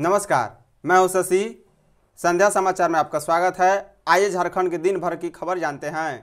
नमस्कार मैं हूं शशि संध्या समाचार में आपका स्वागत है आइए झारखंड के दिन भर की खबर जानते हैं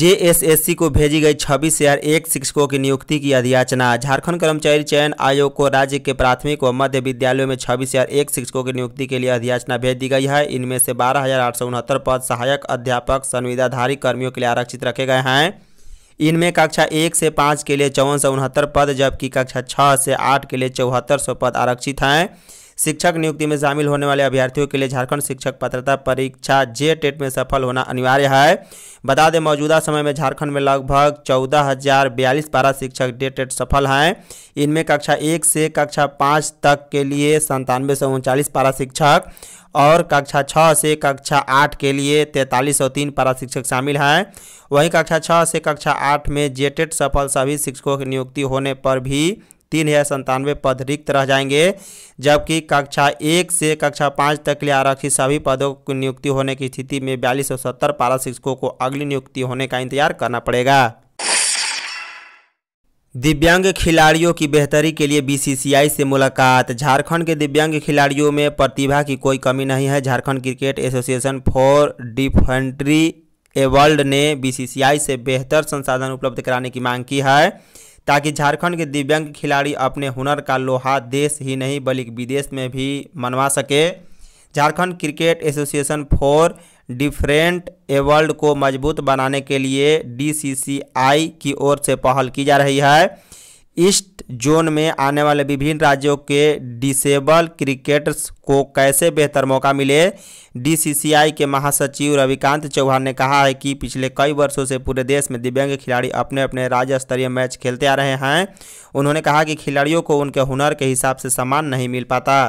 जेएसएससी को भेजी गई छब्बीस हजार एक शिक्षकों की नियुक्ति की अधियाचना झारखंड कर्मचारी चयन आयोग को राज्य के प्राथमिक व मध्य विद्यालयों में छब्बीस हजार एक शिक्षकों की नियुक्ति के लिए अधियाचना भेज दी गई है इनमें से बारह हजार आठ सौ उनहत्तर पद सहायक अध्यापक संविदाधारी कर्मियों के लिए आरक्षित रखे गए हैं इनमें कक्षा एक से पाँच के लिए चौवन सौ उनहत्तर पद जबकि कक्षा छः से आठ के लिए चौहत्तर सौ पद आरक्षित हैं शिक्षक नियुक्ति में शामिल होने वाले अभ्यर्थियों के लिए झारखंड शिक्षक पात्रता परीक्षा जे टेट में सफल होना अनिवार्य है बता दें मौजूदा समय में झारखंड में लगभग चौदह हजार बयालीस पारा शिक्षक डे टेट सफल हैं इनमें कक्षा एक से कक्षा पाँच तक के लिए संतानवे सौ उनचालीस पारा शिक्षक और कक्षा छः से कक्षा आठ के लिए तैंतालीस सौ तीन पारा शिक्षक शामिल हैं वहीं कक्षा छः से कक्षा आठ में जेटेट सफल सभी शिक्षकों की नियुक्ति होने पर भी तीन हजार संतानवे पद रिक्त रह जाएंगे जबकि कक्षा एक से कक्षा पाँच तक के लिए आरक्षित सभी पदों की नियुक्ति होने की स्थिति में बयालीस सौ सत्तर पारा शिक्षकों को अगली नियुक्ति होने का इंतजार करना पड़ेगा दिव्यांग खिलाड़ियों की बेहतरी के लिए बीसीसीआई से मुलाकात झारखंड के दिव्यांग खिलाड़ियों में प्रतिभा की कोई कमी नहीं है Jharkhand cricket association for differently abled ने बीसीसीआई से बेहतर संसाधन उपलब्ध कराने की मांग की है ताकि झारखंड के दिव्यांग खिलाड़ी अपने हुनर का लोहा देश ही नहीं बल्कि विदेश में भी मनवा सके Jharkhand cricket association for differently abled को मजबूत बनाने के लिए डीसीसीआई की ओर से पहल की जा रही है ईस्ट जोन में आने वाले विभिन्न राज्यों के डिसेबल क्रिकेटर्स को कैसे बेहतर मौका मिले डीसीसीआई के महासचिव रविकांत चौहान ने कहा है कि पिछले कई वर्षों से पूरे देश में दिव्यांग खिलाड़ी अपने अपने राज्य स्तरीय मैच खेलते आ रहे हैं उन्होंने कहा कि खिलाड़ियों को उनके हुनर के हिसाब से सम्मान नहीं मिल पाता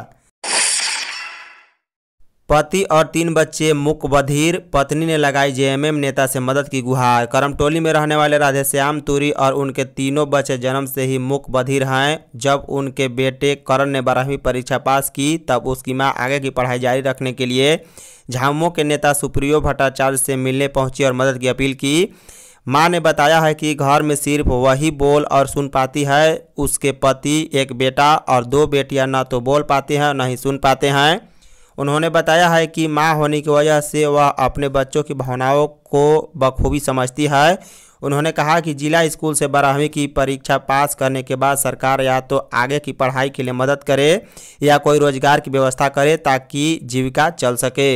पति और तीन बच्चे बधिर पत्नी ने लगाई जेएमएम नेता से मदद की गुहार करमटोली में रहने वाले राधेश्याम तुरी और उनके तीनों बच्चे जन्म से ही बधिर हैं जब उनके बेटे करण ने बारहवीं परीक्षा पास की तब उसकी मां आगे की पढ़ाई जारी रखने के लिए झामुमो के नेता सुप्रियो भट्टाचार्य से मिलने पहुंची और मदद की अपील की माँ ने बताया है कि घर में सिर्फ वही बोल और सुन पाती है उसके पति एक बेटा और दो बेटियाँ न तो बोल पाते हैं न ही सुन पाते हैं उन्होंने बताया है कि माँ होने की वजह से वह अपने बच्चों की भावनाओं को बखूबी समझती है उन्होंने कहा कि जिला स्कूल से बारहवीं की परीक्षा पास करने के बाद सरकार या तो आगे की पढ़ाई के लिए मदद करे या कोई रोजगार की व्यवस्था करे ताकि जीविका चल सके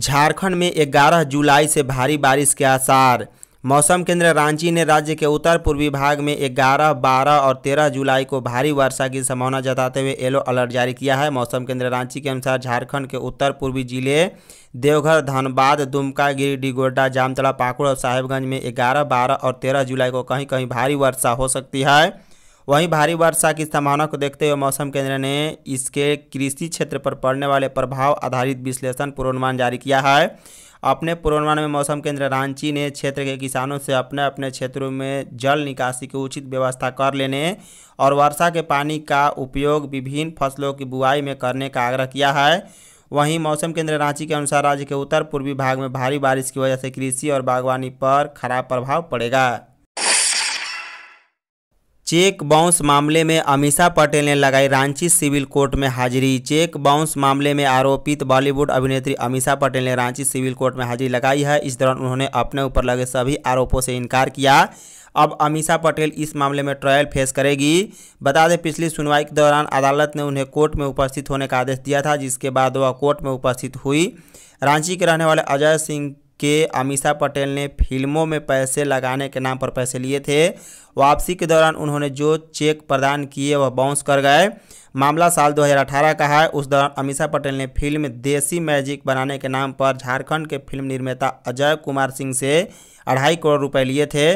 झारखंड में 11 जुलाई से भारी बारिश के आसार मौसम केंद्र रांची ने राज्य के उत्तर पूर्वी भाग में 11, 12 और 13 जुलाई को भारी वर्षा की संभावना जताते हुए येलो अलर्ट जारी किया है मौसम केंद्र रांची के अनुसार झारखंड के उत्तर पूर्वी जिले देवघर धनबाद दुमका गिरिडीह गोड्डा जामतला पाकुड़ और साहेबगंज में 11, 12 और 13 जुलाई को कहीं कहीं भारी वर्षा हो सकती है वहीं भारी वर्षा की संभावना को देखते हुए मौसम केंद्र ने इसके कृषि क्षेत्र पर पड़ने वाले प्रभाव आधारित विश्लेषण पूर्वानुमान जारी किया है अपने पूर्वानुमान में मौसम केंद्र रांची ने क्षेत्र के किसानों से अपने अपने क्षेत्रों में जल निकासी की उचित व्यवस्था कर लेने और वर्षा के पानी का उपयोग विभिन्न फसलों की बुआई में करने का आग्रह किया है वहीं मौसम केंद्र रांची के अनुसार राज्य के उत्तर पूर्वी भाग में भारी बारिश की वजह से कृषि और बागवानी पर खराब प्रभाव पड़ेगा चेक बाउंस मामले में अमीषा पटेल ने लगाई रांची सिविल कोर्ट में हाजिरी चेक बाउंस मामले में आरोपित बॉलीवुड अभिनेत्री अमीषा पटेल ने रांची सिविल कोर्ट में हाजिरी लगाई है इस दौरान उन्होंने अपने ऊपर लगे सभी आरोपों से इनकार किया अब अमीषा पटेल इस मामले में ट्रायल फेस करेगी बता दें पिछली सुनवाई के दौरान अदालत ने उन्हें कोर्ट में उपस्थित होने का आदेश दिया था जिसके बाद वह कोर्ट में उपस्थित हुई रांची के रहने वाले अजय सिंह के अमीषा पटेल ने फिल्मों में पैसे लगाने के नाम पर पैसे लिए थे वापसी के दौरान उन्होंने जो चेक प्रदान किए वह बाउंस कर गए मामला साल 2018 का है उस दौरान अमीषा पटेल ने फिल्म देसी मैजिक बनाने के नाम पर झारखंड के फिल्म निर्माता अजय कुमार सिंह से अढ़ाई करोड़ रुपए लिए थे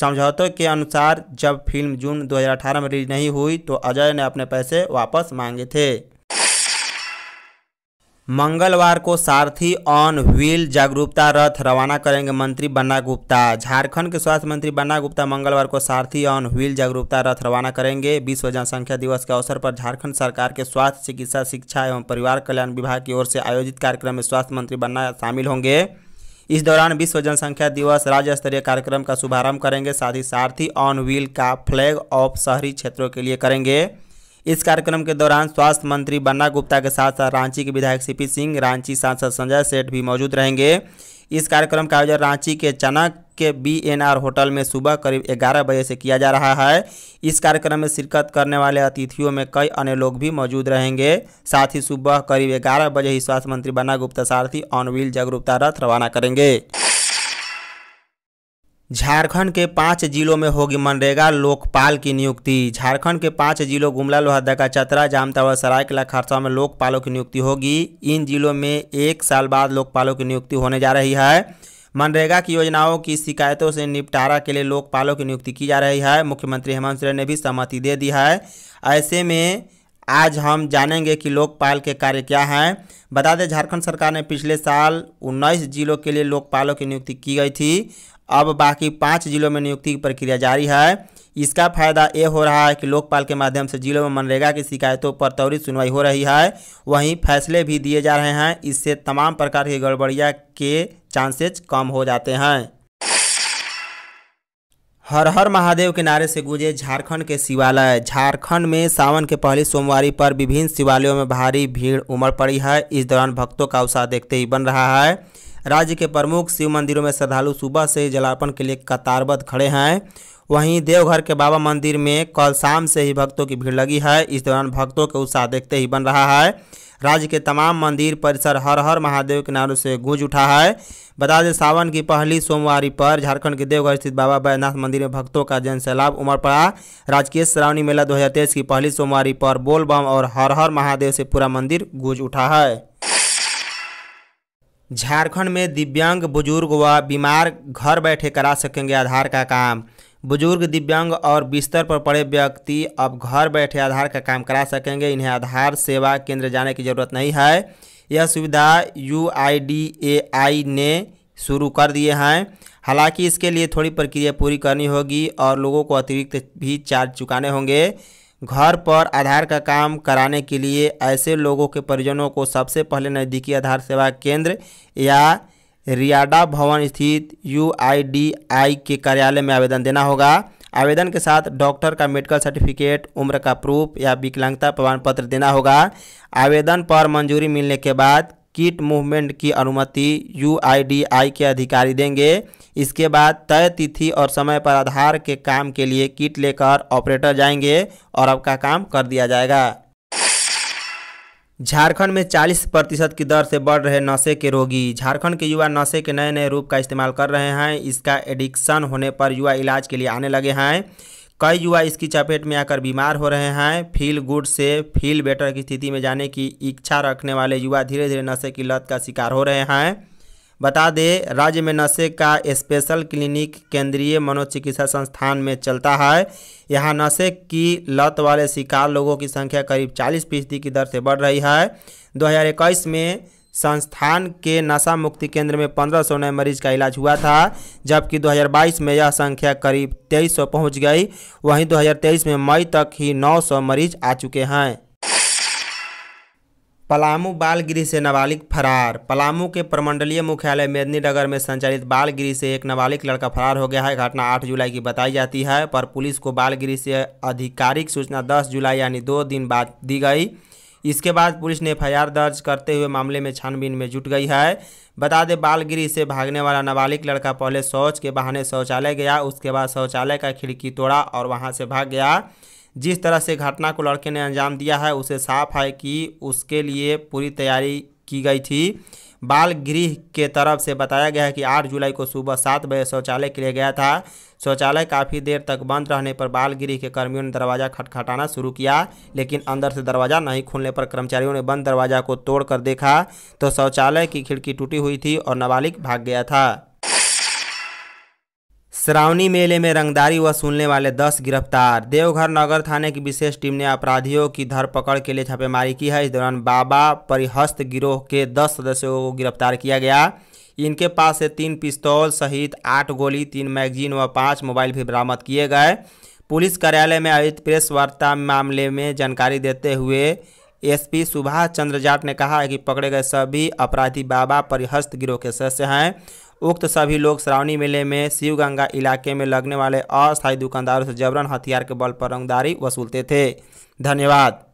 समझौतों के अनुसार जब फिल्म जून 2018 में रिलीज नहीं हुई तो अजय ने अपने पैसे वापस मांगे थे मंगलवार को सारथी ऑन व्हील जागरूकता रथ रवाना करेंगे मंत्री बन्ना गुप्ता झारखंड के स्वास्थ्य मंत्री बन्ना गुप्ता मंगलवार को सारथी ऑन व्हील जागरूकता रथ रवाना करेंगे विश्व जनसंख्या दिवस के अवसर पर झारखंड सरकार के स्वास्थ्य चिकित्सा शिक्षा एवं परिवार कल्याण विभाग की ओर से आयोजित कार्यक्रम में स्वास्थ्य मंत्री बन्ना शामिल होंगे इस दौरान विश्व जनसंख्या दिवस राज्य स्तरीय कार्यक्रम का शुभारंभ करेंगे साथ ही सारथी ऑन व्हील का फ्लैग ऑफ शहरी क्षेत्रों के लिए करेंगे इस कार्यक्रम के दौरान स्वास्थ्य मंत्री बन्ना गुप्ता के साथ साथ रांची के विधायक सीपी सिंह रांची सांसद संजय सेठ भी मौजूद रहेंगे इस कार्यक्रम का आयोजन रांची के चनक के बीएनआर होटल में सुबह करीब 11 बजे से किया जा रहा है इस कार्यक्रम में शिरकत करने वाले अतिथियों में कई अन्य लोग भी मौजूद रहेंगे साथ ही सुबह करीब 11 बजे ही स्वास्थ्य मंत्री बन्ना गुप्ता सारथी ऑन व्हील जागरूकता रथ रवाना करेंगे झारखंड के पाँच जिलों में होगी मनरेगा लोकपाल की नियुक्ति झारखंड के पाँच जिलों गुमला लोहरदगा चतरा और सरायकला खरसा में लोकपालों की नियुक्ति होगी इन जिलों में एक साल बाद लोकपालों की नियुक्ति होने जा रही है मनरेगा की योजनाओं की शिकायतों से निपटारा के लिए लोकपालों की नियुक्ति की जा रही है मुख्यमंत्री हेमंत सोरेन ने भी सहमति दे दी है ऐसे में आज हम जानेंगे कि लोकपाल के कार्य क्या हैं बता दें झारखंड सरकार ने पिछले साल 19 जिलों के लिए लोकपालों की नियुक्ति की गई थी अब बाकी पाँच जिलों में नियुक्ति की प्रक्रिया जारी है इसका फायदा ये हो रहा है कि लोकपाल के माध्यम से जिलों में मनरेगा की शिकायतों पर त्वरित सुनवाई हो रही है वहीं फैसले भी दिए जा रहे हैं इससे तमाम प्रकार की गड़बड़िया के चांसेज कम हो जाते हैं हर हर महादेव के नारे से गूंजे झारखंड के शिवालय झारखंड में सावन के पहली सोमवारी पर विभिन्न शिवालयों में भारी भीड़ उमड़ पड़ी है इस दौरान भक्तों का उत्साह देखते ही बन रहा है राज्य के प्रमुख शिव मंदिरों में श्रद्धालु सुबह से ही जलार्पण के लिए कतारबद्ध खड़े हैं वहीं देवघर के बाबा मंदिर में कल शाम से ही भक्तों की भीड़ लगी है इस दौरान भक्तों के उत्साह देखते ही बन रहा है राज्य के तमाम मंदिर परिसर हर हर महादेव के नारों से गूंज उठा है बता दें सावन की पहली सोमवारी पर झारखंड के देवघर स्थित बाबा बैद्यनाथ मंदिर में भक्तों का जन सैलाब उमड़ पड़ा राजकीय श्रावणी मेला 2023 की पहली सोमवारी पर बोलबम और हर हर महादेव से पूरा मंदिर गूंज उठा है झारखंड में दिव्यांग बुजुर्ग व बीमार घर बैठे करा सकेंगे आधार का काम बुजुर्ग दिव्यांग और बिस्तर पर पड़े व्यक्ति अब घर बैठे आधार का काम करा सकेंगे इन्हें आधार सेवा केंद्र जाने की ज़रूरत नहीं है यह सुविधा यू ने शुरू कर दिए हैं हालांकि इसके लिए थोड़ी प्रक्रिया पूरी करनी होगी और लोगों को अतिरिक्त भी चार्ज चुकाने होंगे घर पर आधार का काम कराने के लिए ऐसे लोगों के परिजनों को सबसे पहले नज़दीकी आधार सेवा केंद्र या रियाडा भवन स्थित यू के कार्यालय में आवेदन देना होगा आवेदन के साथ डॉक्टर का मेडिकल सर्टिफिकेट उम्र का प्रूफ या विकलांगता प्रमाण पत्र देना होगा आवेदन पर मंजूरी मिलने के बाद किट मूवमेंट की अनुमति यूआईडीआई के अधिकारी देंगे इसके बाद तय तिथि और समय पर आधार के काम के लिए किट लेकर ऑपरेटर जाएंगे और आपका काम कर दिया जाएगा झारखंड में 40 प्रतिशत की दर से बढ़ रहे नशे के रोगी झारखंड के युवा नशे के नए नए रूप का इस्तेमाल कर रहे हैं इसका एडिक्शन होने पर युवा इलाज के लिए आने लगे हैं कई युवा इसकी चपेट में आकर बीमार हो रहे हैं फील गुड से फील बेटर की स्थिति में जाने की इच्छा रखने वाले युवा धीरे धीरे नशे की लत का शिकार हो रहे हैं बता दें राज्य में नशे का स्पेशल क्लिनिक केंद्रीय मनोचिकित्सा संस्थान में चलता है यहाँ नशे की लत वाले शिकार लोगों की संख्या करीब 40 फीसदी की दर से बढ़ रही है दो में संस्थान के नशा मुक्ति केंद्र में पंद्रह सौ नए मरीज का इलाज हुआ था जबकि 2022 में यह संख्या करीब 2300 पहुँच गई वहीं 2023 में मई तक ही 900 मरीज आ चुके हैं पलामू बाल गृह से नाबालिग फरार पलामू के प्रमंडलीय मुख्यालय मेदनी नगर में संचालित बाल गृह से एक नाबालिग लड़का फरार हो गया है घटना 8 जुलाई की बताई जाती है पर पुलिस को बाल गृह से आधिकारिक सूचना 10 जुलाई यानी दो दिन बाद दी गई इसके बाद पुलिस ने एफ दर्ज करते हुए मामले में छानबीन में जुट गई है बता दें बालगिरी से भागने वाला नाबालिग लड़का पहले शौच के बहाने शौचालय गया उसके बाद शौचालय का खिड़की तोड़ा और वहाँ से भाग गया जिस तरह से घटना को लड़के ने अंजाम दिया है उसे साफ है कि उसके लिए पूरी तैयारी की गई थी बाल गृह के तरफ से बताया गया है कि 8 जुलाई को सुबह सात बजे शौचालय के लिए गया था शौचालय काफ़ी देर तक बंद रहने पर बाल गृह के कर्मियों ने दरवाज़ा खटखटाना शुरू किया लेकिन अंदर से दरवाज़ा नहीं खुलने पर कर्मचारियों ने बंद दरवाज़ा को तोड़कर देखा तो शौचालय की खिड़की टूटी हुई थी और नाबालिग भाग गया था श्रावणी मेले में रंगदारी वसूलने वाले 10 गिरफ्तार देवघर नगर थाने की विशेष टीम ने अपराधियों की धरपकड़ के लिए छापेमारी की है इस दौरान बाबा परिहस्त गिरोह के 10 सदस्यों को गिरफ्तार किया गया इनके पास से तीन पिस्तौल सहित आठ गोली तीन मैगजीन व पाँच मोबाइल भी बरामद किए गए पुलिस कार्यालय में आयोजित प्रेस वार्ता मामले में जानकारी देते हुए एसपी सुभाष चंद्र जाट ने कहा है कि पकड़े गए सभी अपराधी बाबा परिहस्त गिरोह के सदस्य हैं उक्त सभी लोग श्रावणी मेले में शिवगंगा इलाके में लगने वाले अस्थायी दुकानदारों से जबरन हथियार के बल पर रंगदारी वसूलते थे धन्यवाद